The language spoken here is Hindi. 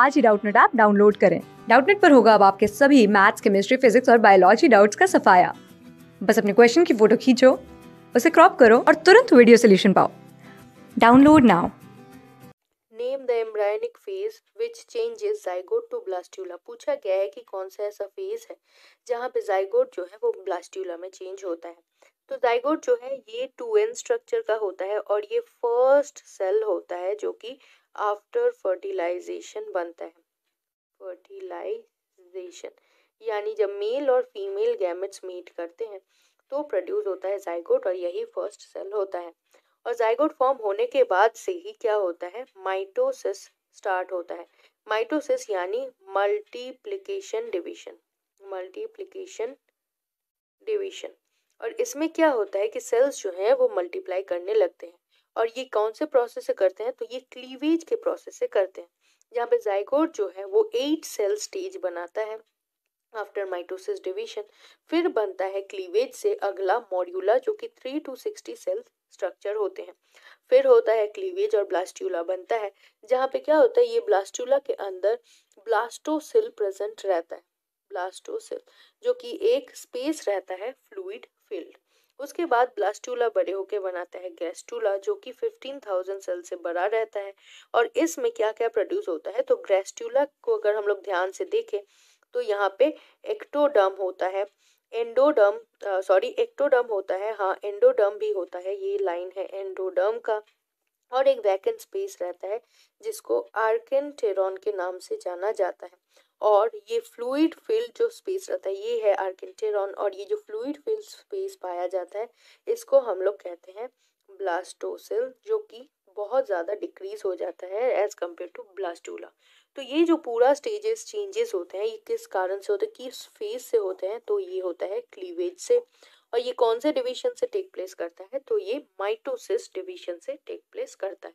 आज ही डाउटनेट ऐप डाउनलोड करें डाउटनेट पर होगा अब आपके सभी मैथ्स केमिस्ट्री फिजिक्स और बायोलॉजी डाउट्स का सफाया बस अपने क्वेश्चन की फोटो खींचो उसे क्रॉप करो और तुरंत वीडियो सोल्यूशन पाओ download now name the embryonic phase which changes zygote to blastula पूछा गया है कि कौन सा ऐसा फेज है जहां पे जाइगोट जो है वो ब्लास्टुला में चेंज होता है तो जाइगोट जो है ये टू एन स्ट्रक्चर का होता है और ये फर्स्ट सेल होता है जो कि आफ्टर फर्टिलाइजेशन बनता है फर्टिलाइजेशन यानी जब मेल और फीमेल गैमेट्स मीट करते हैं तो प्रोड्यूस होता है जाइगोट और यही फर्स्ट सेल होता है और जाइगोट फॉर्म होने के बाद से ही क्या होता है माइटोसिस स्टार्ट होता है माइटोसिस यानी मल्टीप्लिकेशन डिवीजन मल्टीप्लिकेशन डिवीजन और इसमें क्या होता है कि सेल्स जो हैं वो मल्टीप्लाई करने लगते हैं और ये कौन से प्रोसेस से करते हैं तो ये क्लीवेज के प्रोसेस से करते हैं जहाँ पे जाइकोड जो है वो एट सेल स्टेज बनाता है आफ्टर माइटोसिस डिवीजन फिर बनता है क्लीवेज से अगला मॉड्यूला जो कि three two sixty cell structure होते हैं फिर होता है क्लीवेज और ब्लास्ट्यूला बनता है जहाँ पे क्या होता है ये ब्लास्ट्यूला के अंदर ब्लास्टोसिल प्रेजेंट रहता है ब्लास्टोसिल जो कि एक स्पेस रहता है फ्लूड उसके बाद ब्लास्टूला बड़े होकर बनाता है गैस्टूला जो कि 15,000 सेल से बड़ा रहता है और इसमें क्या क्या प्रोड्यूस होता है तो ग्रेस्टूला को अगर हम लोग ध्यान से देखें तो यहाँ पे एक्टोडर्म होता है एंडोडर्म सॉरी एक्टोडर्म होता है हाँ एंडोडर्म भी होता है ये लाइन है एंडोडर्म का और एक वैकेंट स्पेस रहता है जिसको आर्केन टेरॉन के नाम से जाना जाता है और ये फ्लूड फील्ड जो स्पेस रहता है ये है आर्किटेरॉन और ये जो फ्लूड फील्ड स्पेस पाया जाता है इसको हम लोग कहते हैं ब्लास्टोसिल जो कि बहुत ज़्यादा डिक्रीज हो जाता है एज कम्पेयर टू ब्लास्टूला तो ये जो पूरा स्टेजेस चेंजेस होते हैं ये किस कारण से होते हैं किस फेज से होते हैं तो ये होता है क्लीवेज से और ये कौन से डिवीजन से टेक प्लेस करता है तो ये माइटोसिस डिवीजन से टेक प्लेस करता है